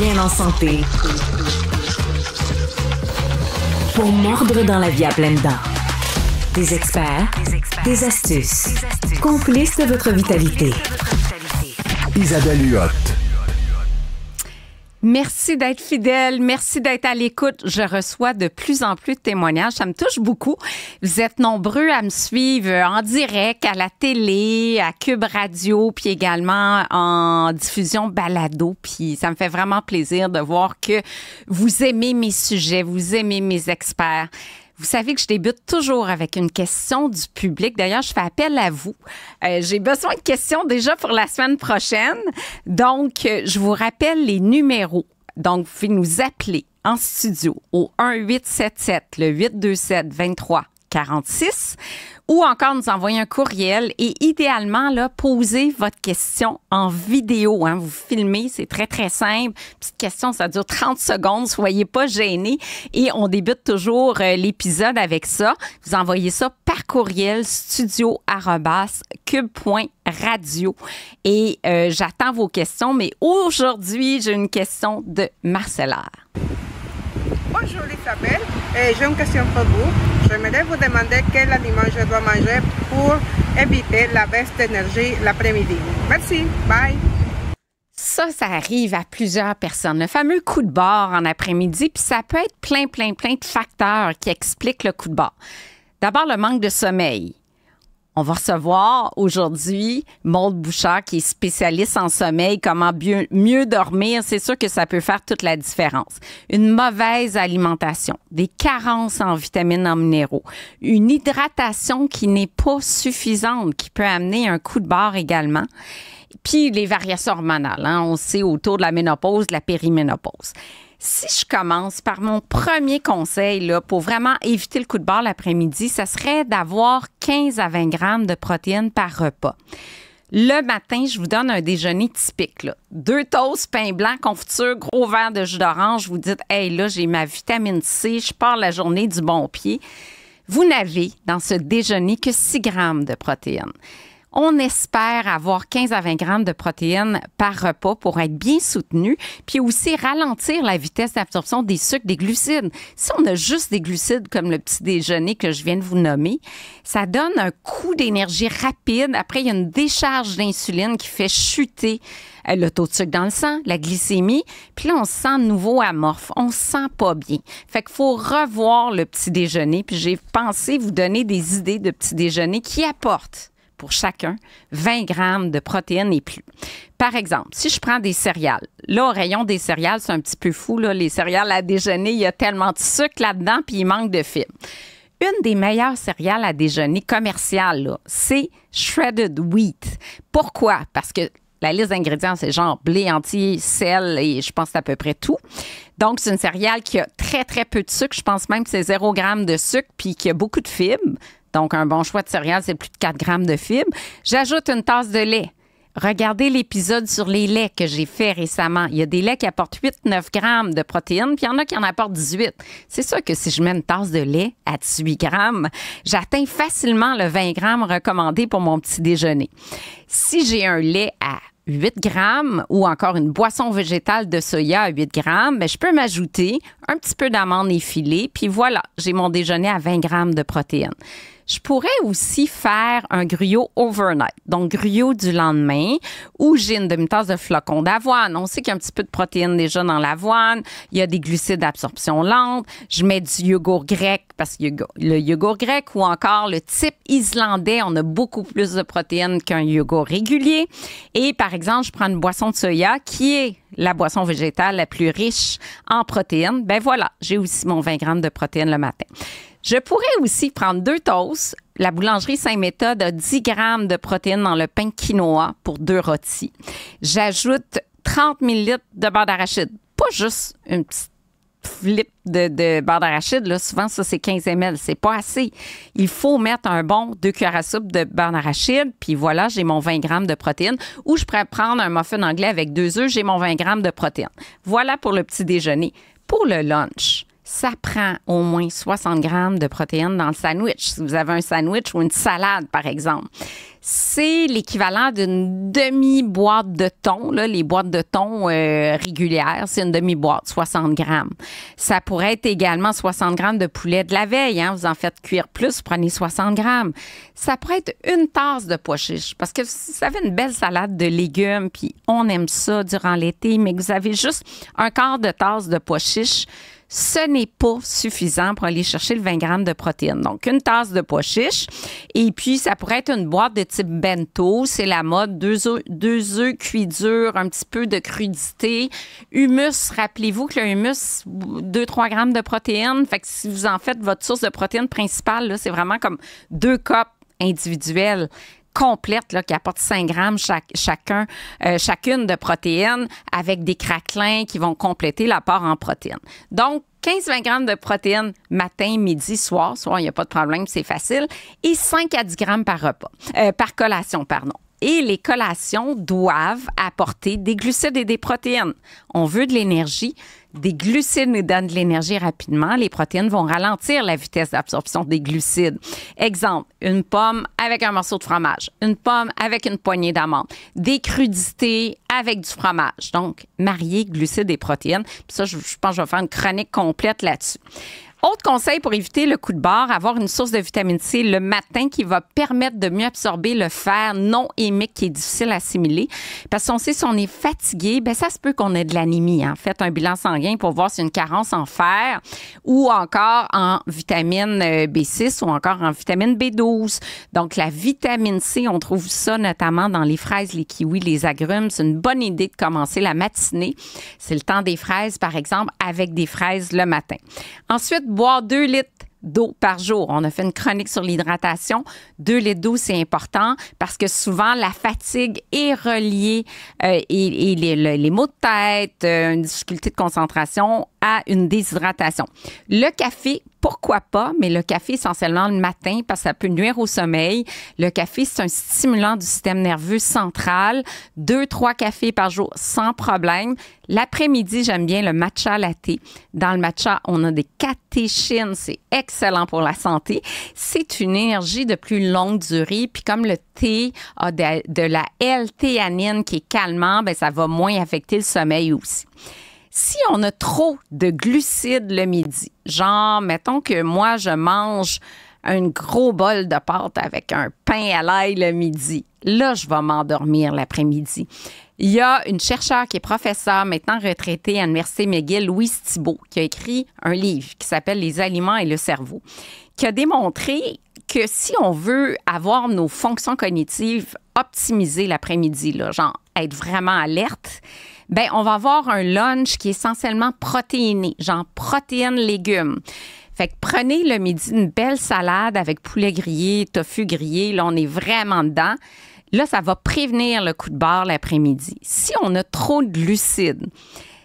bien en santé pour mordre dans la vie à plein dents. Des experts, des astuces, complices de votre vitalité. Isabelle Huot. Merci d'être fidèle, merci d'être à l'écoute. Je reçois de plus en plus de témoignages, ça me touche beaucoup. Vous êtes nombreux à me suivre en direct, à la télé, à Cube Radio, puis également en diffusion balado. Puis ça me fait vraiment plaisir de voir que vous aimez mes sujets, vous aimez mes experts. Vous savez que je débute toujours avec une question du public. D'ailleurs, je fais appel à vous. Euh, j'ai besoin de questions déjà pour la semaine prochaine. Donc, euh, je vous rappelle les numéros. Donc, vous pouvez nous appeler en studio au 1 le 827-2346 ou encore nous envoyer un courriel et idéalement, là, poser votre question en vidéo. Hein. Vous filmez, c'est très, très simple. Petite question, ça dure 30 secondes, soyez pas gênés. Et on débute toujours euh, l'épisode avec ça. Vous envoyez ça par courriel studio-cube.radio. Et euh, j'attends vos questions, mais aujourd'hui, j'ai une question de Marcellaire. Bonjour Isabelle, j'ai une question pour vous. J'aimerais vous demander quel aliment je dois manger pour éviter la baisse d'énergie l'après-midi. Merci, bye. Ça, ça arrive à plusieurs personnes. Le fameux coup de bord en après-midi, puis ça peut être plein, plein, plein de facteurs qui expliquent le coup de bord. D'abord, le manque de sommeil. On va recevoir aujourd'hui Maude Bouchard, qui est spécialiste en sommeil, comment mieux, dormir. C'est sûr que ça peut faire toute la différence. Une mauvaise alimentation, des carences en vitamines, en minéraux, une hydratation qui n'est pas suffisante, qui peut amener un coup de barre également. Puis les variations hormonales, hein. on sait autour de la ménopause, de la périménopause si je commence par mon premier conseil là, pour vraiment éviter le coup de barre l'après-midi, ce serait d'avoir 15 à 20 grammes de protéines par repas. Le matin, je vous donne un déjeuner typique. Deux toasts, pain blanc, confiture, gros verre de jus d'orange. Vous dites, hey, là, j'ai ma vitamine C, je pars la journée du bon pied. Vous n'avez dans ce déjeuner que 6 grammes de protéines. On espère avoir 15 à 20 grammes de protéines par repas pour être bien soutenu, puis aussi ralentir la vitesse d'absorption des sucres, des glucides. Si on a juste des glucides comme le petit déjeuner que je viens de vous nommer, ça donne un coup d'énergie rapide. Après, il y a une décharge d'insuline qui fait chuter euh, le taux de sucre dans le sang, la glycémie, puis là, on se sent nouveau amorphe, on se sent pas bien. Fait qu'il faut revoir le petit déjeuner, puis j'ai pensé vous donner des idées de petit déjeuner qui apportent pour chacun 20 grammes de protéines et plus. Par exemple, si je prends des céréales, là, au rayon des céréales, c'est un petit peu fou, les céréales à déjeuner, il y a tellement de sucre là-dedans, puis il manque de fibres. Une des meilleures céréales à déjeuner commerciales, c'est shredded wheat. Pourquoi? Parce que la liste d'ingrédients, c'est genre blé entier, sel et je pense à peu près tout. Donc, c'est une céréale qui a très, très peu de sucre. Je pense même que c'est 0 g de sucre puis qui a beaucoup de fibres. Donc, un bon choix de céréales, c'est plus de 4 grammes de fibres. J'ajoute une tasse de lait. Regardez l'épisode sur les laits que j'ai fait récemment. Il y a des laits qui apportent 8-9 grammes de protéines, puis il y en a qui en apportent 18. C'est sûr que si je mets une tasse de lait à 18 grammes, j'atteins facilement le 20 grammes recommandé pour mon petit déjeuner. Si j'ai un lait à 8 grammes ou encore une boisson végétale de soya à 8 grammes, ben, je peux m'ajouter un petit peu d'amandes effilées, puis voilà, j'ai mon déjeuner à 20 grammes de protéines. Je pourrais aussi faire un gruau overnight, donc gruau du lendemain, où j'ai une demi-tasse de flocons d'avoine. On sait qu'il y a un petit peu de protéines déjà dans l'avoine. Il y a des glucides d'absorption lente. Je mets du yogourt grec, parce que le yogourt grec ou encore le type islandais, on a beaucoup plus de protéines qu'un yogourt régulier. Et par exemple, je prends une boisson de soya qui est la boisson végétale la plus riche en protéines. Ben voilà, j'ai aussi mon 20 grammes de protéines le matin. Je pourrais aussi prendre deux toasts. La boulangerie Saint-Méthode a 10 grammes de protéines dans le pain quinoa pour deux rôtis. J'ajoute 30 ml de beurre d'arachide. Pas juste une petite flip de, de beurre d'arachide, souvent, ça, c'est 15 ml. C'est pas assez. Il faut mettre un bon 2 cuillères à soupe de beurre d'arachide, puis voilà, j'ai mon 20 grammes de protéines. Ou je pourrais prendre un muffin anglais avec deux œufs, j'ai mon 20 grammes de protéines. Voilà pour le petit déjeuner. Pour le lunch, ça prend au moins 60 grammes de protéines dans le sandwich. Si vous avez un sandwich ou une salade, par exemple, c'est l'équivalent d'une demi-boîte de thon. les boîtes de thon euh, régulières, c'est une demi-boîte, 60 grammes. Ça pourrait être également 60 grammes de poulet de la veille. Hein. Vous en faites cuire plus, vous prenez 60 grammes. Ça pourrait être une tasse de pois chiche. Parce que ça vous avez une belle salade de légumes, puis on aime ça durant l'été, mais vous avez juste un quart de tasse de pois chiche, ce n'est pas suffisant pour aller chercher le 20 grammes de protéines. Donc, une tasse de pois chiche. Et puis, ça pourrait être une boîte de type bento. C'est la mode. Deux œufs, cuits durs, un petit peu de crudité. Humus, rappelez-vous que le humus, 2-3 grammes de protéines. Fait que si vous en faites votre source de protéines principale, c'est vraiment comme deux copes individuelles complète là, qui apporte 5 grammes chaque, chacun, euh, chacune de protéines avec des craquelins qui vont compléter l'apport en protéines. Donc, 15-20 grammes de protéines matin, midi, soir. Soir, il n'y a pas de problème, c'est facile. Et 5 à 10 grammes par repas, euh, par collation, pardon et les collations doivent apporter des glucides et des protéines. On veut de l'énergie. Des glucides nous donnent de l'énergie rapidement. Les protéines vont ralentir la vitesse d'absorption des glucides. Exemple, une pomme avec un morceau de fromage, une pomme avec une poignée d'amandes, des crudités avec du fromage. Donc, marier glucides et protéines. ça, je, je pense que je vais faire une chronique complète là-dessus. Autre conseil pour éviter le coup de barre, avoir une source de vitamine C le matin qui va permettre de mieux absorber le fer non hémique qui est difficile à assimiler. Parce qu'on sait si on est fatigué, ben ça se peut qu'on ait de l'anémie. En fait, un bilan sanguin pour voir si une carence en fer ou encore en vitamine euh, B6 ou encore en vitamine B12. Donc la vitamine C, on trouve ça notamment dans les fraises, les kiwis, les agrumes. C'est une bonne idée de commencer la matinée. C'est le temps des fraises, par exemple, avec des fraises le matin. Ensuite, boire 2 litres d'eau par jour. On a fait une chronique sur l'hydratation. 2 litres d'eau, c'est important parce que souvent, la fatigue est reliée euh, et, les, maux de tête, euh, une difficulté de concentration à une déshydratation. Le café, pourquoi pas, mais le café essentiellement le matin parce que ça peut nuire au sommeil. Le café, c'est un stimulant du système nerveux central. Deux, trois cafés par jour sans problème. L'après-midi, j'aime bien le matcha latte. Dans le matcha, on a des catéchines. C'est excellent pour la santé. C'est une énergie de plus longue durée. Puis comme le thé a de, la L-théanine qui est calmant, bien, ça va moins affecter le sommeil aussi si on a trop de glucides le midi, genre, mettons que moi, je mange un gros bol de pâte avec un pain à l'ail le midi. Là, je vais m'endormir l'après-midi. Il y a une chercheure qui est professeure, maintenant retraitée à l'Université McGill, Louise Thibault, qui a écrit un livre qui s'appelle Les aliments et le cerveau, qui a démontré que si on veut avoir nos fonctions cognitives optimisées l'après-midi, genre être vraiment alerte, ben on va avoir un lunch qui est essentiellement protéiné, genre protéines légumes. Fait que prenez le midi une belle salade avec poulet grillé, tofu grillé, là on est vraiment dedans. Là, ça va prévenir le coup de barre l'après-midi. Si on a trop de glucides,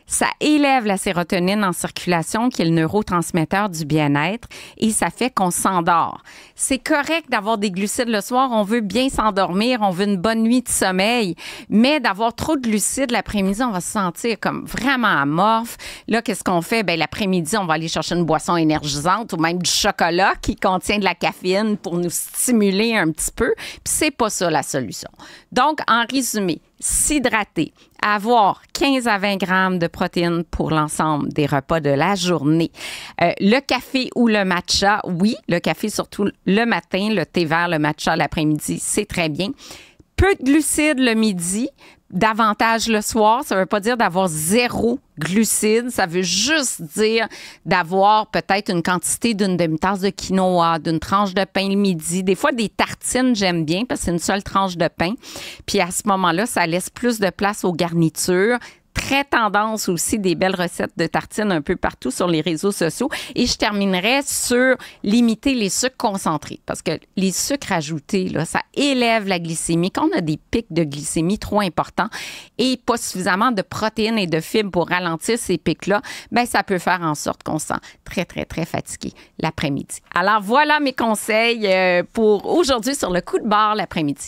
ça élève la sérotonine en circulation, qui est le neurotransmetteur du bien-être, et ça fait qu'on s'endort. C'est correct d'avoir des glucides le soir. On veut bien s'endormir, on veut une bonne nuit de sommeil, mais d'avoir trop de glucides l'après-midi, on va se sentir comme vraiment amorphe. Là, qu'est-ce qu'on fait? Ben, l'après-midi, on va aller chercher une boisson énergisante ou même du chocolat qui contient de la caféine pour nous stimuler un petit peu. Puis c'est pas ça la solution. Donc, en résumé, s'hydrater, avoir 15 à 20 grammes de protéines pour l'ensemble des repas de la journée. Euh, le café ou le matcha, oui, le café surtout le matin, le thé vert, le matcha l'après-midi, c'est très bien peu de glucides le midi, davantage le soir. Ça ne veut pas dire d'avoir zéro glucides. Ça veut juste dire d'avoir peut-être une quantité d'une demi-tasse de quinoa, d'une tranche de pain le midi. Des fois, des tartines, j'aime bien parce que c'est une seule tranche de pain. Puis à ce moment-là, ça laisse plus de place aux garnitures tendance aussi des belles recettes de tartines un peu partout sur les réseaux sociaux. Et je terminerai sur limiter les sucres concentrés parce que les sucres ajoutés, là, ça élève la glycémie. Quand on a des pics de glycémie trop importants et pas suffisamment de protéines et de fibres pour ralentir ces pics-là, ben ça peut faire en sorte qu'on se sent très, très, très fatigué l'après-midi. Alors voilà mes conseils euh, pour aujourd'hui sur le coup de barre l'après-midi.